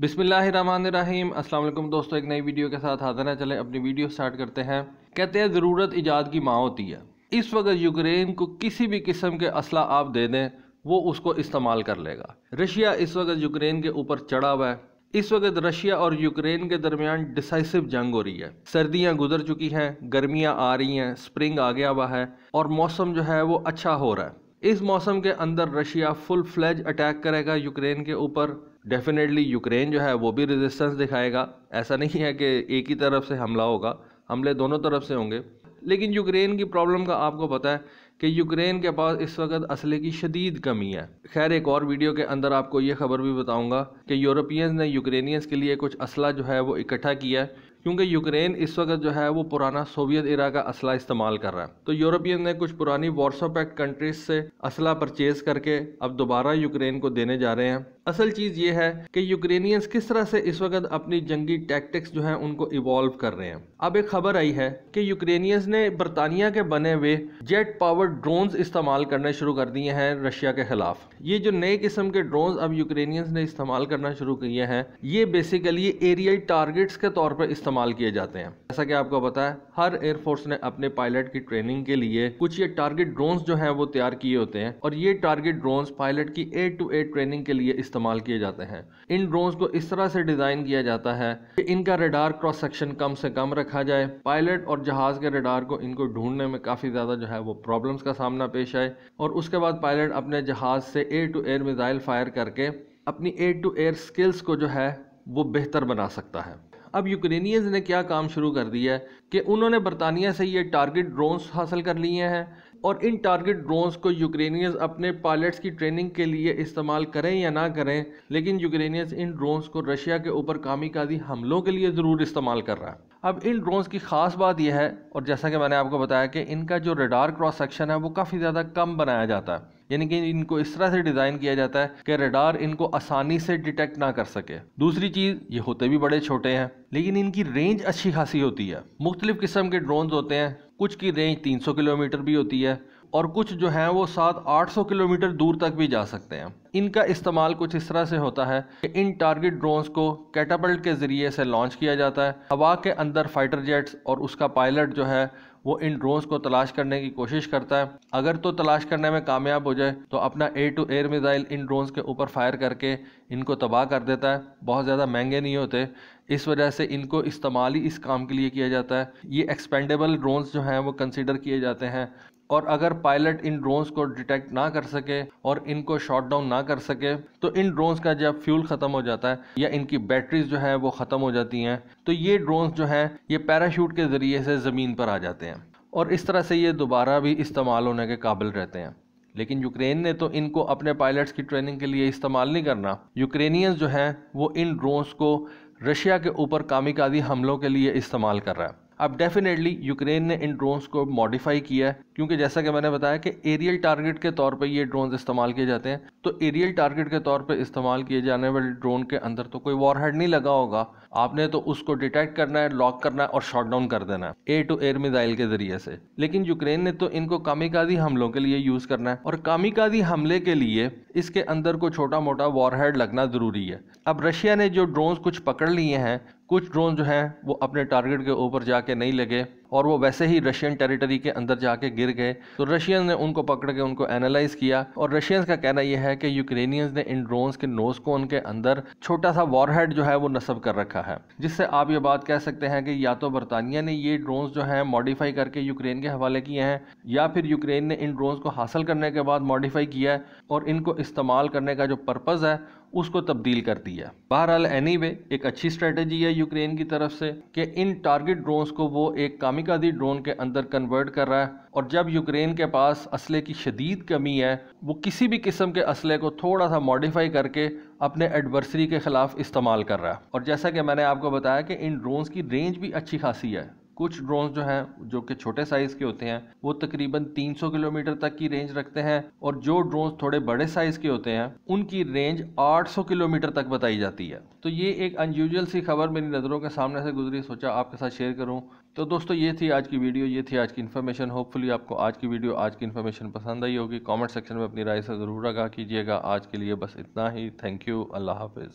बिसमीम असल दोस्तों एक नई वीडियो के साथ हाजिर हैं चले अपनी वीडियो स्टार्ट करते हैं कहते हैं ज़रूरत ईजाद की माँ होती है इस वक्त यूक्रेन को किसी भी किस्म के असला आप दे दें वो उसको इस्तेमाल कर लेगा रशिया इस वक्त यूक्रेन के ऊपर चढ़ा हुआ है इस वक्त रशिया और यूक्रेन के दरमियान डिसाइसिव जंग हो रही है सर्दियाँ गुजर चुकी हैं गर्मियाँ आ रही हैं स्प्रिंग आ गया हुआ है और मौसम जो है वो अच्छा हो रहा है इस मौसम के अंदर रशिया फुल फ्लैज अटैक करेगा यूक्रेन के ऊपर डेफिनेटली यूक्रेन जो है वो भी रेजिस्टेंस दिखाएगा ऐसा नहीं है कि एक ही तरफ से हमला होगा हमले दोनों तरफ से होंगे लेकिन यूक्रेन की प्रॉब्लम का आपको पता है कि यूक्रेन के पास इस वक्त असले की शदीद कमी है खैर एक और वीडियो के अंदर आपको ये खबर भी बताऊंगा कि यूरोपियंस ने यूक्रेनियंस के लिए कुछ असला जो है वो इकट्ठा किया है क्योंकि यूक्रेन इस वक्त जो है वो पुराना सोवियत इरा का असला इस्तेमाल कर रहा है तो यूरोपियन ने कुछ पुरानी वॉर्सो पैक्ट कंट्रीज से असला परचेज करके अब दोबारा यूक्रेन को देने जा रहे हैं असल चीज़ ये है कि यूक्रेनियंस किस तरह से इस वक्त अपनी जंगी टैक्टिक्स जो है उनको इवॉल्व कर रहे हैं अब एक खबर आई है कि यूक्रेनियंस ने बरतानिया के बने हुए जेट पावर ड्रोन इस्तेमाल करने शुरू कर दिए हैं रशिया के खिलाफ ये जो नए किस्म के ड्रोन अब यूक्रेनियंस ने इस्तेमाल करना शुरू किए हैं ये बेसिकली एरियल टारगेट्स के तौर पर इस्तेमाल किए जाते हैं जैसा कि आपको पता है हर एयरफोर्स ने अपने पायलट की ट्रेनिंग के लिए कुछ ये टारगेट ड्रोन्स जो हैं वो तैयार किए होते हैं और ये टारगेट ड्रोन्स पायलट की ए टू ए ट्रेनिंग के लिए इस्तेमाल किए जाते हैं इन ड्रोन्स को इस तरह से डिज़ाइन किया जाता है कि इनका रेडार क्रॉस सेक्शन कम से कम रखा जाए पायलट और जहाज़ के रेडार को इनको ढूंढने में काफ़ी ज़्यादा जो है वो प्रॉब्लम्स का सामना पेश आए और उसके बाद पायलट अपने जहाज़ से air to air missile fire करके अपनी एयर टू एयर स्किल्स को जो है वो बेहतर बना सकता है अब यूक्रेनियंस ने क्या काम शुरू कर दिया है कि उन्होंने बरतानिया से ये टारगेट ड्रोन्स हासिल कर लिए हैं और इन टारगेट ड्रोन्स को यूक्रेनियंस अपने पायलट्स की ट्रेनिंग के लिए इस्तेमाल करें या ना करें लेकिन यूक्रेनियंस इन ड्रोन्स को रशिया के ऊपर कामी हमलों के लिए ज़रूर इस्तेमाल कर रहा है अब इन ड्रोन्स की ख़ास बात यह है और जैसा कि मैंने आपको बताया कि इनका जो रडार क्रॉस सेक्शन है वो काफ़ी ज़्यादा कम बनाया जाता है यानी कि इनको इस तरह से डिज़ाइन किया जाता है कि रडार इनको आसानी से डिटेक्ट ना कर सके दूसरी चीज़ ये होते भी बड़े छोटे हैं लेकिन इनकी रेंज अच्छी खासी होती है मुख्तलिफ़ किस्म के ड्रोन्स होते हैं कुछ की रेंज 300 किलोमीटर भी होती है और कुछ जो हैं वो सात आठ सौ किलोमीटर दूर तक भी जा सकते हैं इनका इस्तेमाल कुछ इस तरह से होता है कि इन टारगेट ड्रोन्स को कैटापल्ट के ज़रिए से लॉन्च किया जाता है हवा के अंदर फाइटर जेट्स और उसका पायलट जो है वो इन ड्रोन्स को तलाश करने की कोशिश करता है अगर तो तलाश करने में कामयाब हो जाए तो अपना एयर टू एयर मिसाइल इन ड्रोन्स के ऊपर फायर करके इनको तबाह कर देता है बहुत ज़्यादा महंगे नहीं होते इस वजह से इनको इस्तेमाल ही इस काम के लिए किया जाता है ये एक्सपेंडेबल ड्रोन्स जो हैं वो कंसिडर किए जाते हैं और अगर पायलट इन ड्रोन्स को डिटेक्ट ना कर सके और इनको शॉट डाउन ना कर सके तो इन ड्रोन्स का जब फ्यूल ख़त्म हो जाता है या इनकी बैटरीज जो हैं वो ख़त्म हो जाती हैं तो ये ड्रोन्स जो हैं ये पैराशूट के ज़रिए से ज़मीन पर आ जाते हैं और इस तरह से ये दोबारा भी इस्तेमाल होने के काबिल रहते हैं लेकिन यूक्रेन ने तो इनको अपने पायलट्स की ट्रेनिंग के लिए इस्तेमाल नहीं करना यूक्रेनियंस जो हैं वो इन ड्रोन्स को रशिया के ऊपर कामिकादी हमलों के लिए इस्तेमाल कर रहा है अब डेफिनेटली यूक्रेन ने इन ड्रोन्स को मॉडिफाई किया है क्योंकि जैसा कि मैंने बताया कि एरियल टारगेट के तौर पर ये ड्रोन इस्तेमाल किए जाते हैं तो एरियल टारगेट के तौर पर इस्तेमाल किए जाने वाले ड्रोन के अंदर तो कोई वॉरहेड नहीं लगा होगा आपने तो उसको डिटेक्ट करना है लॉक करना है और शॉट डाउन कर देना है एयर टू एयर मिजाइल के जरिए से लेकिन यूक्रेन ने तो इनको कामिकाजी हमलों के लिए यूज करना है और कामिकाजी हमले के लिए इसके अंदर को छोटा मोटा वॉरहेड लगना जरूरी है अब रशिया ने जो ड्रोन कुछ पकड़ लिए हैं कुछ ड्रोन जो हैं वो अपने टारगेट के ऊपर जाके नहीं लगे और वो वैसे ही रशियन टेरिटरी के अंदर जाके गिर गए तो रशियन ने उनको पकड़ के उनको एनालाइज किया और रशियंस का कहना यह है कि यूक्रेनियंस ने इन ड्रोन्स के नोज को उनके अंदर छोटा सा वॉरहेड जो है वो नस्ब कर रखा है जिससे आप ये बात कह सकते हैं कि या तो बरतानिया ने ये ड्रोन्स जो है मॉडिफाई करके यूक्रेन के हवाले किए हैं या फिर यूक्रेन ने इन ड्रोन्स को हासिल करने के बाद मॉडिफाई किया है और इनको इस्तेमाल करने का जो पर्पज़ है उसको तब्दील कर दिया बहरहाल एनी anyway, एक अच्छी स्ट्रेटजी है यूक्रेन की तरफ से कि इन टारगेट ड्रोन्स को वो एक काम इस्लामी गाजी ड्रोन के अंदर कन्वर्ट कर रहा है और जब यूक्रेन के पास असले की शदीद कमी है वो किसी भी किस्म के असले को थोड़ा सा मॉडिफाई करके अपने एडवर्सरी के ख़िलाफ़ इस्तेमाल कर रहा है और जैसा कि मैंने आपको बताया कि इन ड्रोन्स की रेंज भी अच्छी खासी है कुछ ड्रोन जो हैं जो कि छोटे साइज़ के होते हैं वो तकरीबन 300 किलोमीटर तक की रेंज रखते हैं और जो ड्रोन थोड़े बड़े साइज़ के होते हैं उनकी रेंज 800 किलोमीटर तक बताई जाती है तो ये एक अनयूजल सी खबर मेरी नज़रों के सामने से गुजरी सोचा आपके साथ शेयर करूं तो दोस्तों ये थी आज की वीडियो ये थी आज की इन्फॉर्मेशन होपफुली आपको आज की वीडियो आज की इन्फॉर्मेशन पसंद आई होगी कमेंट सेक्शन में अपनी राय से ज़रूर आगा कीजिएगा आज के लिए बस इतना ही थैंक यू अल्लाह हाफिज़